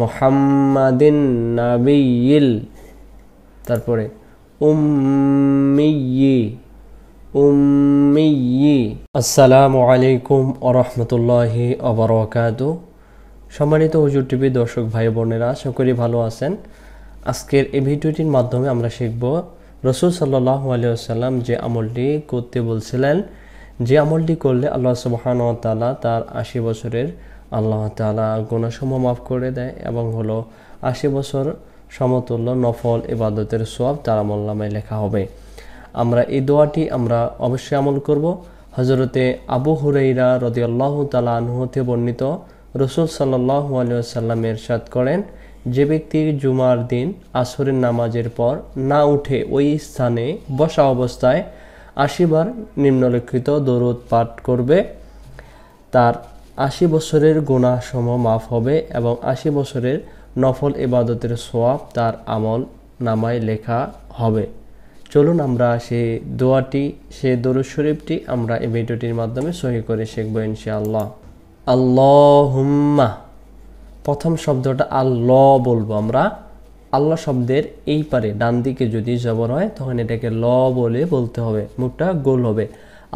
মোহাম্মাদিন নাবিল তারপরে উম্মিয়ি উম্মিয়ি আসসালামু আলাইকুম আরহামতুল্লাহি আবরকাত সম্মানিত হুজুর টিভি দর্শক ভাই বোনেরা আশা করি ভালো আছেন আজকের এই ভিডিওটির মাধ্যমে আমরা শিখব রসুল সাল্লাহ আলিয়াল্লাম যে আমলটি করতে বলছিলেন যে আমলটি করলে আল্লাহ সুবাহান তালা তার আশি বছরের আল্লাহ তালা গুণাসমূহ মাফ করে দেয় এবং হলো আশি বছর সমতুল্য নফল ইবাদতের সব তার লেখা হবে আমরা এই দোয়াটি আমরা অবশ্যই আমল করব হজরতে আবু হুরাইরা আল্লাহ তালা আনহুতে বর্ণিত রসুল সাল্লাহ আলিয়াল্লাম এরশাদ করেন যে ব্যক্তি জুমার দিন আসরের নামাজের পর না উঠে ওই স্থানে বসা অবস্থায় আশিবার নিম্নলিখিত দরুদ পাঠ করবে তার আশি বছরের গুণাসম মাফ হবে এবং আশি বছরের নফল ইবাদতের সোয়াব তার আমল নামায় লেখা হবে চলুন আমরা সে দোয়াটি সে দরুদ শরীফটি আমরা এই ভিডিওটির মাধ্যমে সহি করে শিখবো ইনশাআল্লাহ আল্লাহ প্রথম শব্দটা আল্লাহ বলবো আমরা আল্লাহ শব্দের এই পারে ডান দিকে যদি জবর হয় তখন এটাকে ল বলে বলতে হবে মুখটা গোল হবে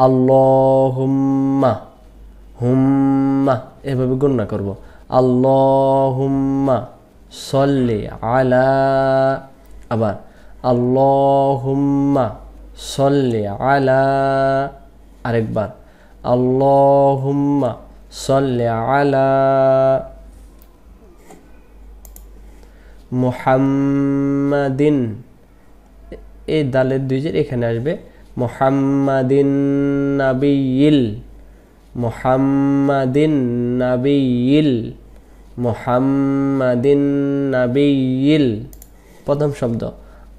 আল্লাহ হুম্মা এভাবে গণনা করব আল্লাহুম্মা সল্লি আলা আবার আল্লাহুম্মা সল্লি আলা আরেকবার আল্লাহুম্মা সল্লি আলা মুহাম্মাদিন এই দালের দুই এখানে আসবে মুহাম্মাদিন নাবিয়িল মোহাম্মদিন নাবিল মোহাম্মদিন নাবিল প্রথম শব্দ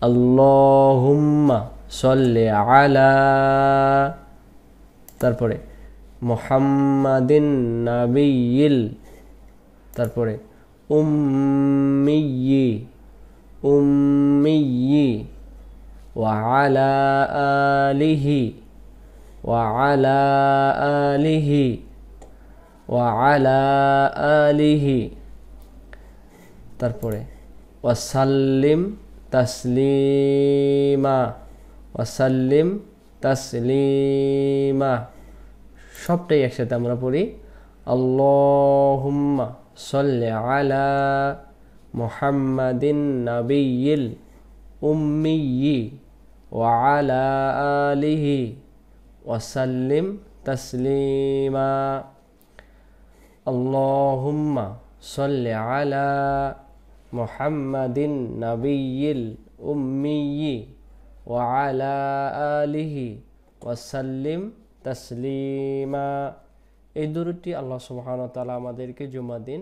আল্লাহুম্মা সল্লে আলা তারপরে মোহাম্মদিন নাবিল তারপরে উম্মিয়ি উম্মিয়ি ওয়া আলা আলিহি وعلى آله وعلى آله তারপরে ওয়াসাল্লিম তাসলিমা ওয়াসাল্লিম তাসলিমা সবটাই একসাথে আমরা পড়ি আল্লাহুম্মা সাল্লি আলা মুহাম্মাদিন নাবিয়িল উম্মিয়্যি ওয়া আলা আলিহি وسلم تسليما اللهم صل على محمد النبي الأمي وعلى آله وسلم تسليما এই দূরটি আল্লাহ وتعالى তালা আমাদেরকে জুমা দিন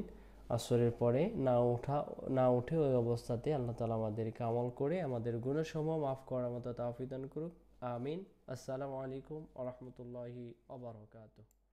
আসরের পরে না ওঠা না উঠে ওই অবস্থাতে আল্লাহ তালা আমাদেরকে আমল করে আমাদের গুণসমূহ মাফ করার মতো তাফিদান করুক আমিন আসসালামু আলাইকুম আ আবরকাত